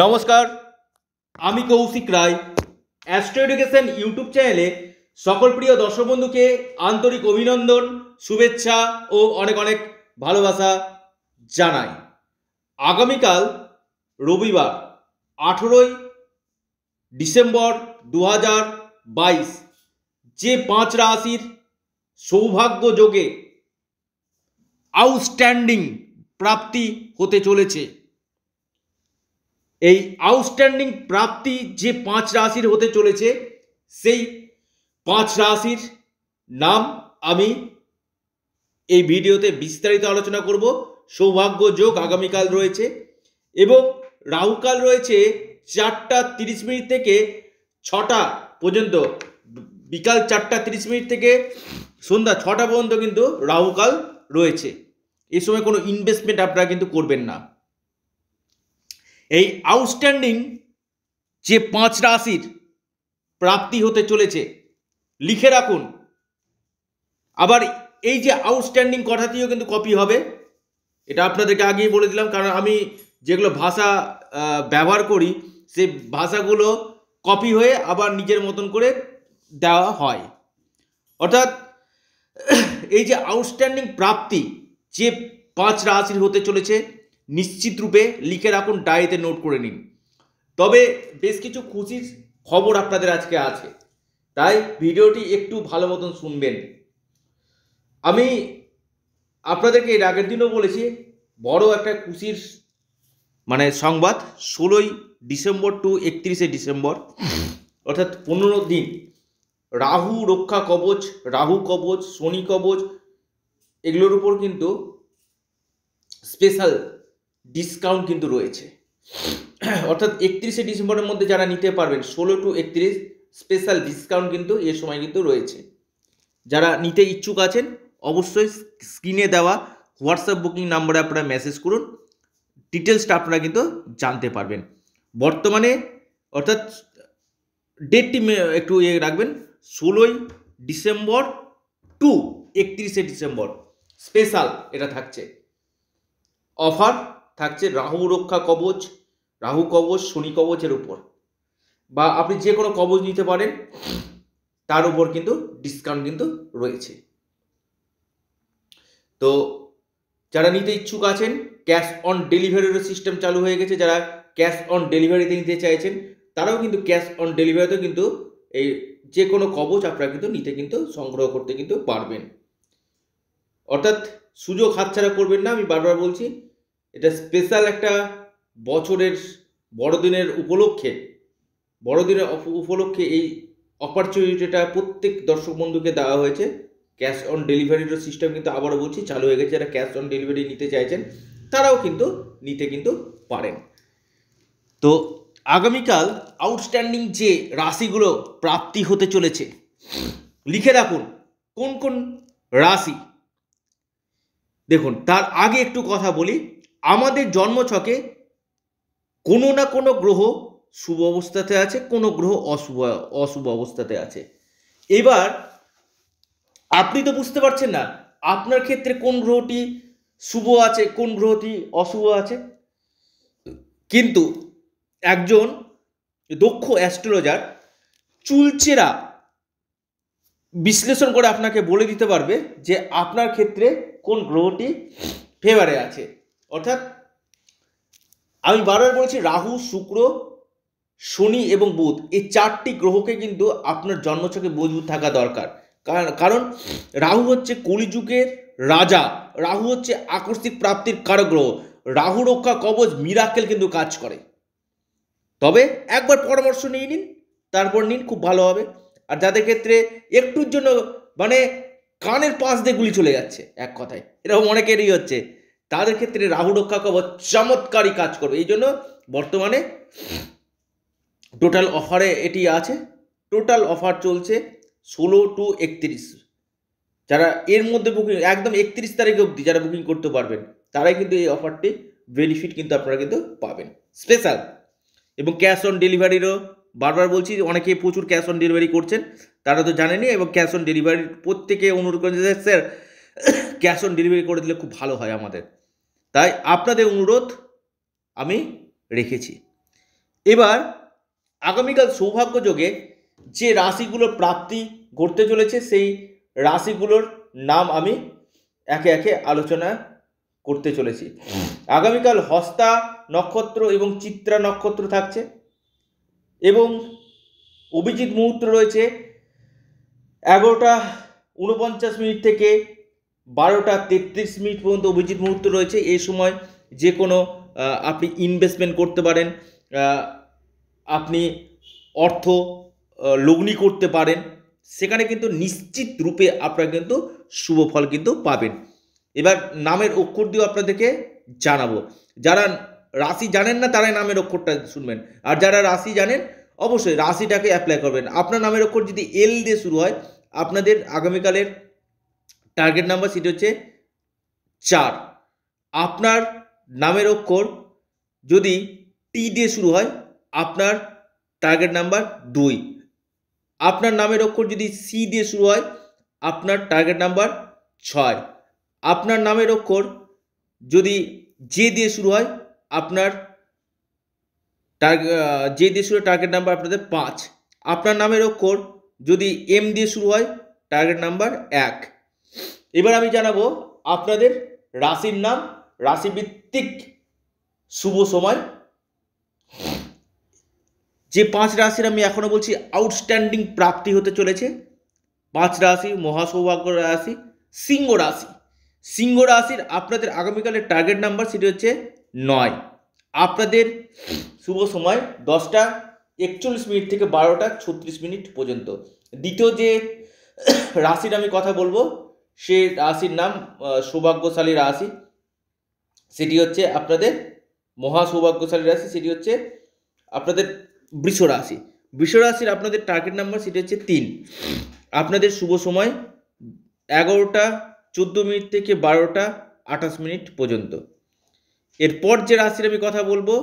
নমস্কার আমি Koushik Roy astro education YouTube চ্যানেলে সকল প্রিয় দর্শক বন্ধুকে আন্তরিক অভিনন্দন শুভেচ্ছা ও অনেক অনেক ভালোবাসা জানাই আগামীকাল রবিবার আঠেরোই ডিসেম্বর দু বাইশ যে পাঁচ রাশির সৌভাগ্য যোগে আউটস্ট্যান্ডিং প্রাপ্তি হতে চলেছে এই আউটস্ট্যান্ডিং প্রাপ্তি যে পাঁচ রাশির হতে চলেছে সেই পাঁচ রাশির নাম আমি এই ভিডিওতে বিস্তারিত আলোচনা করব সৌভাগ্য যোগ আগামীকাল রয়েছে এবং রাহুকাল রয়েছে চারটা তিরিশ মিনিট থেকে ছটা পর্যন্ত বিকাল চারটা তিরিশ মিনিট থেকে সন্ধ্যা ছটা পর্যন্ত কিন্তু রাহুকাল রয়েছে এ সময় কোনো ইনভেস্টমেন্ট আপনারা কিন্তু করবেন না এই আউটস্ট্যান্ডিং যে পাঁচ রাশির প্রাপ্তি হতে চলেছে লিখে রাখুন আবার এই যে আউটস্ট্যান্ডিং কথাটিও কিন্তু কপি হবে এটা আপনাদেরকে আগেই বলে দিলাম কারণ আমি যেগুলো ভাষা ব্যবহার করি সে ভাষাগুলো কপি হয়ে আবার নিজের মতন করে দেওয়া হয় অর্থাৎ এই যে আউটস্ট্যান্ডিং প্রাপ্তি যে পাঁচ রাশির হতে চলেছে নিশ্চিত রূপে লিখে রাখুন ডায়েতে নোট করে নিন তবে বেশ কিছু খুশির খবর আপনাদের আজকে আছে তাই ভিডিওটি একটু ভালো মতন শুনবেন আমি আপনাদেরকে এর আগের দিনও বলেছি বড় একটা খুশির মানে সংবাদ ষোলোই ডিসেম্বর টু একত্রিশে ডিসেম্বর অর্থাৎ পনেরো দিন রাহু রক্ষা কবচ রাহু কবচ শনি কবচ এগুলোর উপর কিন্তু স্পেশাল ডিসকাউন্ট কিন্তু রয়েছে অর্থাৎ একত্রিশে ডিসেম্বরের মধ্যে যারা নিতে পারবেন ষোলো টু একত্রিশ স্পেশাল ডিসকাউন্ট কিন্তু এ সময় কিন্তু রয়েছে যারা নিতে ইচ্ছুক আছেন অবশ্যই স্ক্রিনে দেওয়া হোয়াটসঅ্যাপ বুকিং নাম্বারে আপনারা মেসেজ করুন ডিটেলসটা আপনারা কিন্তু জানতে পারবেন বর্তমানে অর্থাৎ ডেটটি একটু ইয়ে রাখবেন ষোলোই ডিসেম্বর টু একত্রিশে ডিসেম্বর স্পেশাল এটা থাকছে অফার থাকছে রাহু রক্ষা কবচ রাহু কবচ শনি কবচের উপর বা আপনি যে কোনো কবচ নিতে পারেন তার উপর কিন্তু ডিসকাউন্ট কিন্তু রয়েছে তো যারা নিতে ইচ্ছুক আছেন ক্যাশ অন ডেলিভারির সিস্টেম চালু হয়ে গেছে যারা ক্যাশ অন ডেলিভারিতে নিতে চাইছেন তারাও কিন্তু ক্যাশ অন ডেলিভারিতে কিন্তু এই যে কোনো কবচ আপনারা কিন্তু নিতে কিন্তু সংগ্রহ করতে কিন্তু পারবেন অর্থাৎ সুযোগ হাতছাড়া করবেন না আমি বারবার বলছি এটা স্পেশাল একটা বছরের বড়দিনের উপলক্ষে বড়দিনের উপলক্ষে এই অপরচুনিটিটা প্রত্যেক দর্শক বন্ধুকে দেওয়া হয়েছে ক্যাশ অন ডেলিভারিরও সিস্টেম কিন্তু আবারও বলছি চালু হয়ে গেছে যারা ক্যাশ অন ডেলিভারি নিতে চাইছেন তারাও কিন্তু নিতে কিন্তু পারেন তো আগামীকাল আউটস্ট্যান্ডিং যে রাশিগুলো প্রাপ্তি হতে চলেছে লিখে রাখুন কোন কোন রাশি দেখুন তার আগে একটু কথা বলি আমাদের জন্মছকে কোনো না কোনো গ্রহ শুভ অবস্থাতে আছে কোনো গ্রহ অশুভ অশুভ অবস্থাতে আছে এবার আপনি তো বুঝতে পারছেন না আপনার ক্ষেত্রে কোন গ্রহটি শুভ আছে কোন গ্রহটি অশুভ আছে কিন্তু একজন দক্ষ অ্যাস্ট্রোলজার চুলচেরা বিশ্লেষণ করে আপনাকে বলে দিতে পারবে যে আপনার ক্ষেত্রে কোন গ্রহটি ফেভারে আছে অর্থাৎ আমি বারবার বলছি রাহু শুক্র শনি এবং বুধ এই চারটি গ্রহকে কিন্তু আপনার জন্মছকে মজবুত থাকা দরকার কারণ রাহু হচ্ছে কলিযুগের রাজা রাহু হচ্ছে আকস্মিক প্রাপ্তির কারগ্রহ রাহু রক্ষা কবচ মিরাকেল কিন্তু কাজ করে তবে একবার পরামর্শ নিয়ে নিন তারপর নিন খুব ভালো হবে আর যাদের ক্ষেত্রে একটুর জন্য মানে কানের পাশ দিয়ে গুলি চলে যাচ্ছে এক কথায় এরকম অনেকেরই হচ্ছে তাদের ক্ষেত্রে রাহু রক্ষা কবচ চমৎকারী কাজ করবে এই জন্য বর্তমানে টোটাল অফারে এটি আছে টোটাল অফার চলছে ষোলো টু একত্রিশ যারা এর মধ্যে বুকিং একদম একত্রিশ তারিখ অবধি যারা বুকিং করতে পারবেন তারাই কিন্তু এই অফারটি বেনিফিট কিন্তু আপনারা কিন্তু পাবেন স্পেশাল এবং ক্যাশ অন ডেলিভারিরও বারবার বলছি অনেকে প্রচুর ক্যাশ অন ডেলিভারি করছেন তারা তো জানেনি এবং ক্যাশ অন ডেলিভারি প্রত্যেকে অনুরোধ করেছে স্যার ক্যাশ অন ডেলিভারি করে দিলে খুব ভালো হয় আমাদের তাই আপনাদের অনুরোধ আমি রেখেছি এবার আগামীকাল সৌভাগ্যযোগে যে রাশিগুলোর প্রাপ্তি ঘটতে চলেছে সেই রাশিগুলোর নাম আমি একে একে আলোচনা করতে চলেছি আগামীকাল হস্তা নক্ষত্র এবং চিত্রা নক্ষত্র থাকছে এবং অভিজিৎ মুহূর্ত রয়েছে এগারোটা ঊনপঞ্চাশ মিনিট থেকে বারোটা তেত্রিশ মিনিট পর্যন্ত অভিজিৎ মুহূর্ত রয়েছে এই সময় যে কোনো আপনি ইনভেস্টমেন্ট করতে পারেন আপনি অর্থ লগ্নি করতে পারেন সেখানে কিন্তু নিশ্চিত রূপে আপনারা কিন্তু শুভ ফল কিন্তু পাবেন এবার নামের অক্ষর দিয়েও আপনাদেরকে জানাবো যারা রাশি জানেন না তারাই নামের অক্ষরটা শুনবেন আর যারা রাশি জানেন অবশ্যই রাশিটাকে অ্যাপ্লাই করবেন আপনার নামের অক্ষর যদি এল দিয়ে শুরু হয় আপনাদের আগামীকালের টার্গেট নাম্বার সেটি হচ্ছে চার আপনার নামের অক্ষর যদি টি দিয়ে শুরু হয় আপনার টার্গেট নাম্বার দুই আপনার নামের অক্ষর যদি সি দিয়ে শুরু হয় আপনার টার্গেট নাম্বার ছয় আপনার নামের অক্ষর যদি জে দিয়ে শুরু হয় আপনার জে দিয়ে শুরু টার্গেট নাম্বার আপনাদের পাঁচ আপনার নামের অক্ষর যদি এম দিয়ে শুরু হয় টার্গেট নাম্বার এক এবার আমি জানাবো আপনাদের রাশির নাম রাশিভিত্তিক শুভ সময় যে পাঁচ রাশির আমি এখনও বলছি আউটস্ট্যান্ডিং প্রাপ্তি হতে চলেছে পাঁচ রাশি মহাসৌভাগ্য রাশি সিংহ রাশি সিংহ রাশির আপনাদের আগামীকালের টার্গেট নাম্বার সেটি হচ্ছে নয় আপনাদের শুভ সময় দশটা একচল্লিশ মিনিট থেকে বারোটা ছত্রিশ মিনিট পর্যন্ত দ্বিতীয় যে রাশির আমি কথা বলবো সে রাশির নাম সৌভাগ্যশালী রাশি সেটি হচ্ছে আপনাদের মহা সৌভাগ্যশালী রাশি সেটি হচ্ছে আপনাদের বৃষ রাশি বৃষ রাশির আপনাদের টার্গেট নাম্বার সেটি হচ্ছে তিন আপনাদের শুভ সময় এগারোটা চোদ্দো মিনিট থেকে বারোটা আঠাশ মিনিট পর্যন্ত এরপর যে রাশির আমি কথা বলবো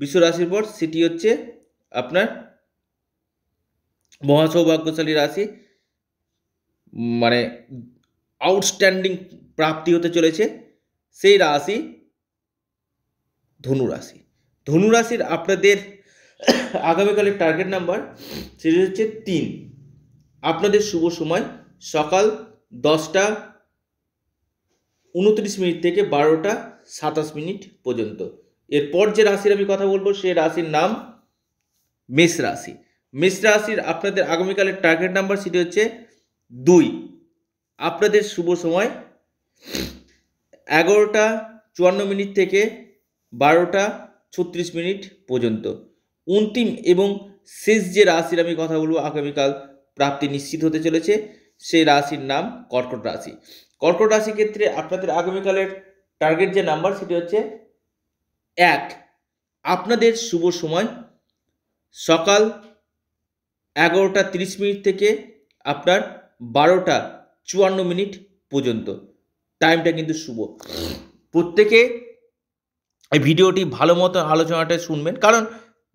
বিশ্ব রাশির পর সেটি হচ্ছে আপনার মহাসৌভাগ্যশালী রাশি মানে আউটস্ট্যান্ডিং প্রাপ্তি হতে চলেছে সেই রাশি ধনুরাশি ধনুরাশির আপনাদের আগামীকালের টার্গেট নাম্বার সেটি হচ্ছে তিন আপনাদের শুভ সময় সকাল দশটা উনত্রিশ মিনিট থেকে বারোটা সাতাশ মিনিট পর্যন্ত এরপর যে রাশির আমি কথা বলবো সে রাশির নাম মেষ রাশি মেষ রাশির আপনাদের আগামীকালের টার্গেট নাম্বার সেটি হচ্ছে দুই আপনাদের শুভ সময় এগারোটা চুয়ান্ন মিনিট থেকে বারোটা ছত্রিশ মিনিট পর্যন্ত অন্তিম এবং শেষ যে রাশির আমি কথা বলবো আগামীকাল প্রাপ্তি নিশ্চিত হতে চলেছে সেই রাশির নাম কর্কট রাশি কর্কট রাশির ক্ষেত্রে আপনাদের আগামীকালের টার্গেট যে নাম্বার সেটি হচ্ছে এক আপনাদের শুভ সময় সকাল এগারোটা তিরিশ মিনিট থেকে আপনার বারোটা চুয়ান্ন মিনিট পর্যন্ত টাইমটা কিন্তু শুভ প্রত্যেকে এই ভিডিওটি ভালো মতো আলোচনাটা শুনবেন কারণ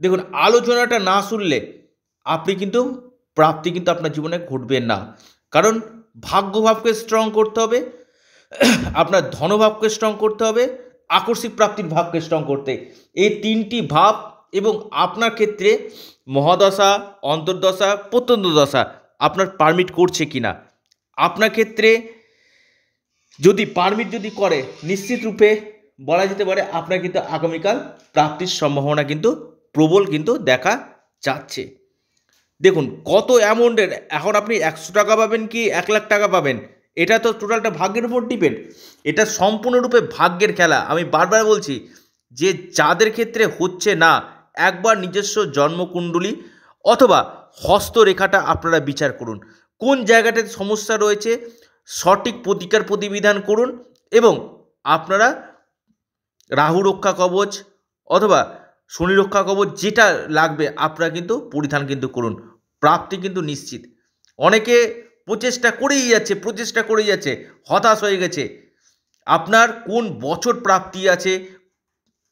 দেখুন আলোচনাটা না শুনলে আপনি কিন্তু প্রাপ্তি কিন্তু আপনার জীবনে ঘটবে না কারণ ভাগ্যভাবকে স্ট্রং করতে হবে আপনার ধনভাবকে স্ট্রং করতে হবে আকস্মিক প্রাপ্তির ভাবকে স্ট্রং করতে এই তিনটি ভাব এবং আপনার ক্ষেত্রে মহাদশা অন্তর্দশা প্রত্যন্ত দশা আপনার পারমিট করছে কিনা আপনার ক্ষেত্রে যদি পারমিট যদি করে নিশ্চিত রূপে বলা যেতে পারে আপনার কিন্তু আগামীকাল প্রাপ্তির সম্ভাবনা কিন্তু প্রবল কিন্তু দেখা যাচ্ছে দেখুন কত অ্যামাউন্টের এখন আপনি একশো টাকা পাবেন কি এক লাখ টাকা পাবেন এটা তো টোটালটা ভাগ্যের উপর ডিপেন্ড এটা সম্পূর্ণরূপে ভাগ্যের খেলা আমি বারবার বলছি যে যাদের ক্ষেত্রে হচ্ছে না একবার নিজস্ব জন্মকুণ্ডলী অথবা হস্তরেখাটা আপনারা বিচার করুন কোন জায়গাটাতে সমস্যা রয়েছে সঠিক প্রতিকার প্রতিবিধান করুন এবং আপনারা রাহু রক্ষা কবচ অথবা শনি রক্ষা কবচ যেটা লাগবে আপনারা কিন্তু পরিধান কিন্তু করুন প্রাপ্তি কিন্তু নিশ্চিত অনেকে প্রচেষ্টা করেই যাচ্ছে প্রচেষ্টা করেই যাচ্ছে হতাশ হয়ে গেছে আপনার কোন বছর প্রাপ্তি আছে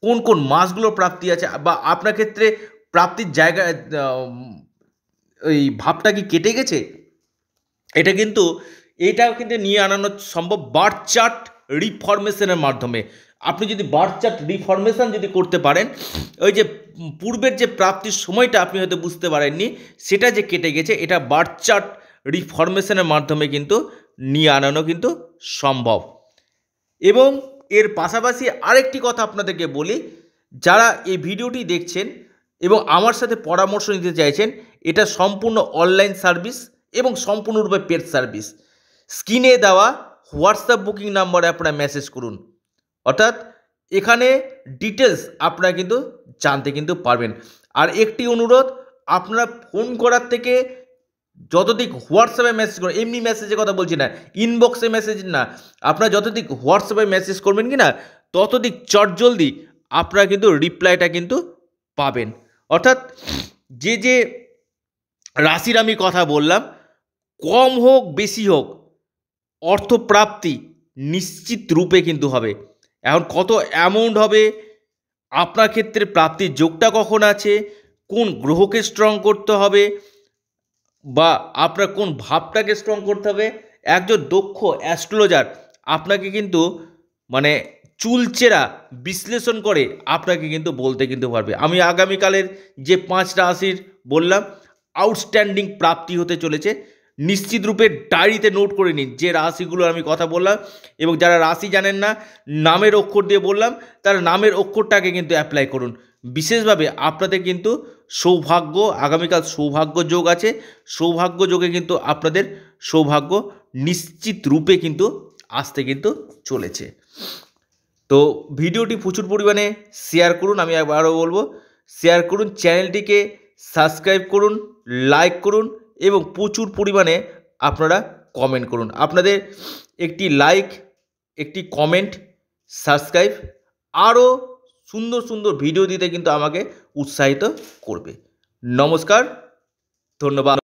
কোন কোন মাসগুলো প্রাপ্তি আছে বা আপনার ক্ষেত্রে প্রাপ্তির জায়গা ওই ভাবটা কি কেটে গেছে এটা কিন্তু এটাও কিন্তু নিয়ে আনানো সম্ভব বার্থ চার্ট রিফরমেশনের মাধ্যমে আপনি যদি বার্থ চার্ট রিফরমেশন যদি করতে পারেন ওই যে পূর্বের যে প্রাপ্তির সময়টা আপনি হয়তো বুঝতে পারেননি সেটা যে কেটে গেছে এটা বার্থ চার্ট রিফরমেশনের মাধ্যমে কিন্তু নিয়ে আনানো কিন্তু সম্ভব এবং এর পাশাপাশি আরেকটি কথা আপনাদেরকে বলি যারা এই ভিডিওটি দেখছেন এবং আমার সাথে পরামর্শ নিতে চাইছেন এটা সম্পূর্ণ অনলাইন সার্ভিস এবং সম্পূর্ণরূপে পেড সার্ভিস স্ক্রিনে দেওয়া হোয়াটসঅ্যাপ বুকিং নাম্বারে আপনারা মেসেজ করুন অর্থাৎ এখানে ডিটেলস আপনারা কিন্তু জানতে কিন্তু পারবেন আর একটি অনুরোধ আপনারা ফোন করার থেকে যতদিক হোয়াটসঅ্যাপে মেসেজ করুন এমনি মেসেজের কথা বলছি না ইনবক্সে মেসেজ না আপনারা যতদিক হোয়াটসঅ্যাপে মেসেজ করবেন কি না ততদিক চটজলদি আপনারা কিন্তু রিপ্লাইটা কিন্তু পাবেন অর্থাৎ যে যে রাশির আমি কথা বললাম কম হোক বেশি হোক অর্থপ্রাপ্তি নিশ্চিত রূপে কিন্তু হবে এখন কত অ্যামাউন্ট হবে আপনার ক্ষেত্রে প্রাপ্তির যোগটা কখন আছে কোন গ্রহকে স্ট্রং করতে হবে বা আপনার কোন ভাবটাকে স্ট্রং করতে হবে একজন দক্ষ অ্যাস্ট্রোলজার আপনাকে কিন্তু মানে চুলচেরা বিশ্লেষণ করে আপনাকে কিন্তু বলতে কিন্তু পারবে আমি আগামীকালের যে পাঁচটা রাশির বললাম আউটস্ট্যান্ডিং প্রাপ্তি হতে চলেছে নিশ্চিত রূপে ডায়েরিতে নোট করে নিন যে রাশিগুলো আমি কথা বললাম এবং যারা রাশি জানেন না নামের অক্ষর দিয়ে বললাম তার নামের অক্ষরটাকে কিন্তু অ্যাপ্লাই করুন বিশেষভাবে আপনাদের কিন্তু সৌভাগ্য আগামীকাল সৌভাগ্য যোগ আছে সৌভাগ্য যোগে কিন্তু আপনাদের সৌভাগ্য নিশ্চিত রূপে কিন্তু আসতে কিন্তু চলেছে তো ভিডিওটি প্রচুর পরিমাণে শেয়ার করুন আমি আরও বলবো শেয়ার করুন চ্যানেলটিকে সাবস্ক্রাইব করুন লাইক করুন এবং প্রচুর পরিমাণে আপনারা কমেন্ট করুন আপনাদের একটি লাইক একটি কমেন্ট সাবস্ক্রাইব আরও সুন্দর সুন্দর ভিডিও দিতে কিন্তু আমাকে উৎসাহিত করবে নমস্কার ধন্যবাদ